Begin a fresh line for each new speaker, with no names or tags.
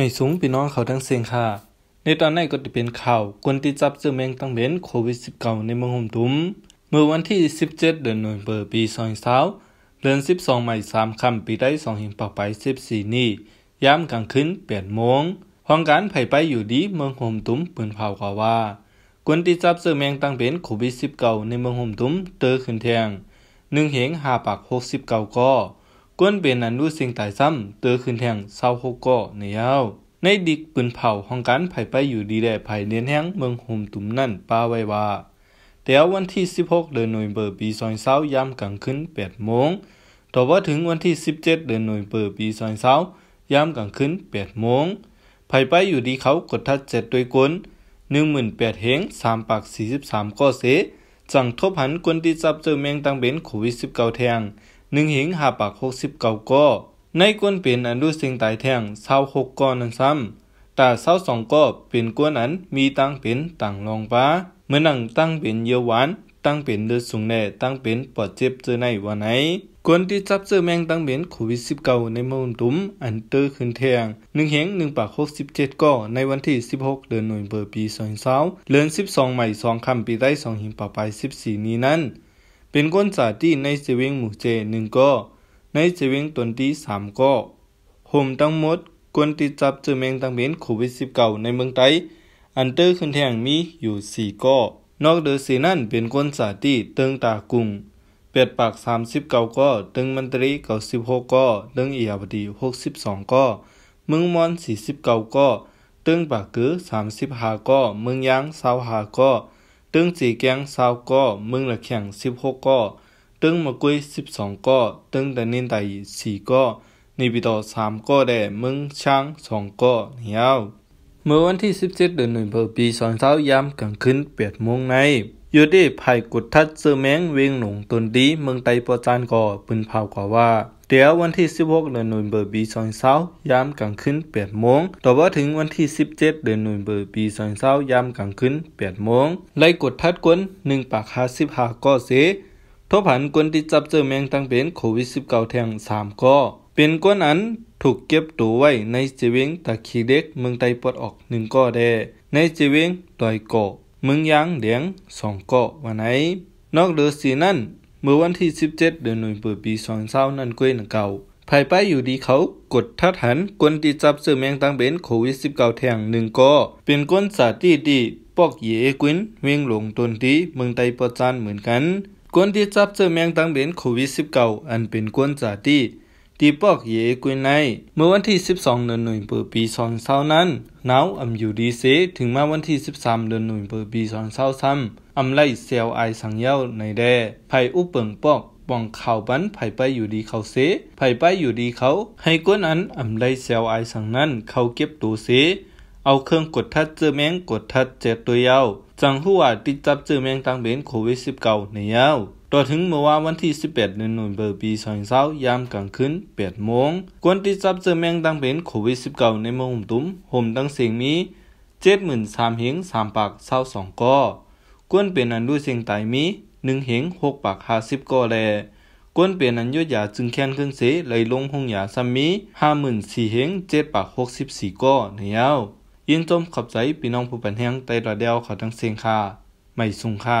ไม่สูงพี่น้องเขาทั้งเสียงค่ะในตอนนี้ก็จะเป็นข่าวคนที่จับเจอแมงตั้งเบนโควิด -19 ในเมืองหุมตุ้ม เมื่อวันที่ 17 เดือนหันวาคมปีอ2 0้าเดือน12ใหม่3คำปีได้2หิมปากไป14นี้ย้ำกลางคืน8โมงห้องการไผ่ไปอยู่ดีเมืองหุมตุ้มเปิ้นเผากว่าว่าคนที่จับเจอแมงตั้งเบนโควิด -19 ในเมืองหุมตุ้มเตอขึ้นแทง1เหง5ปาก69ก็ก้นเป็นอันดูสิ่งตายซ้ำเตอขึ้นแห่งาหกก่อในยาวในดิกปืนเผาของการไผไปอยู่ดีแดไผเนียนแห้งเมืองหุมตุ่มนั่นป้าไว้ว่า แต่วันที่ 16 เดือนนยเบอร์ปีซอศร้ายามกลางคืน8โมงต่อว่าถึงวันที่ 17 เดือนนยเบอร์ปีซอศร้ายามกลางคืน8โมงไผไปอยู่ดีเขากดทัด7ด้วยกล1 8แ0 0เหง3ปาก43ก้อเสจังทบหันกวนที่จับเจอแมงตังเบนโควิด19แทงห1หิงหาปากหกสิบเก่อในกวนเป็นอันดูสิงตายแท่งาหกก่อนั้นซ้ำ แต่เศาสองก่อเป็นกวนอันมีตังเป็นตังลองปาเมื่อนั่งตั้งเป็นเยาวานตั้งเป็นเลือดสูงแน่ตั้งเป็นปอดเจ็บเจอในวันไหนกวนที่จับเจอแมงตั้งเป็นโควิด้าในมือนตุ้มอันเตอร์ขึ้นแทงหนึ่งเหงหนึ่งปากหกสิบเจ็ดก่อในวันที่สิบหกเดือนหน่วยเบอร์ปีสอง2 0้าเดือนสสิบองใหม่สองคำปีใต้สองหิมปะปายี่นี้นั้นเป็นก้นสาที่ในเสวงหมู่เจหนึ่งก็ ในเสวงตนที่สามก็ห่มทั้งหมดกวนติดจับเจอแมงตังเป็นโควิด1 9ในเมืองไทยอันเตอร์ขึ้นแทงมีอยู่สี่ก็ นอกเดือสีนั่นเป็นก้นสาที่เติงตากุงเปิดปากสามสิบเก้าก็ตึงมันตรีเก้าสิบหกก็ตึงเอียบดีหกสิบสองก็ เมืองมอนสี่สิบเก้าก็ตึงปากเกือสามสิบหาก็เมืองยางสาวหาก็ตึ้งสีแกงาวก็ มึงละแข่ง16กก็ตึ้งมะกุย12กสอตึ้งต่นินไต4ก่็นี่ปีต่อ3ก็แด่มึงช้าง 2ก็เหี้ยว เมื่อวันที่ 17 เดือนหนึ่งพฤีภสอน2 0 2ยามกลางคืน8โมงในอยู่ที่ภายกุดทัดเซอแมงเวงหนงตนดีเมืองไตปอจานก่อปืนเผาก่าว่าเดี๋ยววันที่ 16 เดือนนุนบอร์ปีอ2 0 2ายามกลางคืน8โมง ต่อว่าถึงวันที่ 17 เดือนนุนบอร์ปีอ2 0 2ายามกลางคืน8โมง ไล่กดทัดกวน1ปาก55ก้อเสทบผันกวนที่จับเจอแมงตั้งเป็นโควิด -19 แทง3ก้อเป็นกวนอันถูกเก็บตัวไว้ในจีเวงตะขีเด็กเมืองไตปลดออก1ก้อแดในจีเวงดอยกเมืองยางเหลียง2ก้อวันไหน นอกเหลือสีนั้นเมื่อวันที่ 17 เดือนหน่วยเปิดปีสองเศร้านั่นกล้วยนังเก่าภายไปอยู่ดีเขากดทัดหันกวนตีจับเสือแมงตังเบนโควิด19 แทงหนึ่งก็เป็นก้นสาตีดีปอกเยเกุ้นเวียงหลงตนทีเมืองไตปะจานเหมือนกันกวนตีจับเสือแมงตังเบนโควิด19 อันเป็นก้นสาตีตีปอกเยเกุ้นใน เมื่อวันที่ 12 เดือนหน่วยเปิดปีสองเศร้านั้นหนาวอำอยู่ดีเซถึงมาวันที่ 13 เดือนหน่วยเปิดปีสองเศร้าซ้ำอำไลเซลไอสังเย้าในแดไผอุเปงปอกปองข่าวบันไผไปอยู่ดีเขาเสไผไปอยู่ดีเขา ให้ก้นอันอำไลเซลไอสังนั้นเขาเก็บตัวเสเอาเครื่องกดทัดเจอแมงกดทัดเจ็ดตัวยาวจังหัวติดจับเจอแมงตังเบนโควิด19ในยาวต่อถึงเมื่อวานวันที่18เดือนนุนเบอร์ปี2 0 2ายามกลางคืน8โมงกวนติดจับเจอแมงตังเป็นโควิด19ในเมืองหุ่มตุ้มห่มดังเสียงมี7 3ส0 0เฮงมปาก22ก้อก้นเปลี่ยนอันด้วยเสิ่งตมีหนึ่งเหงหกปากหาสิบกอแลก้นเปลี่ยนอันยอดยาจึงแค้นขึ้นเสียไหลลงห้องยาซ้ำมีห้าหมื่นสี่เหงเจ็ดปากหกสิบสี่กอเนี่ยวยินจมขับใจปีน้องผู้เป็นแห่งไต่ระเดาเขาทั้งเสียงค่าไม่สุงค่า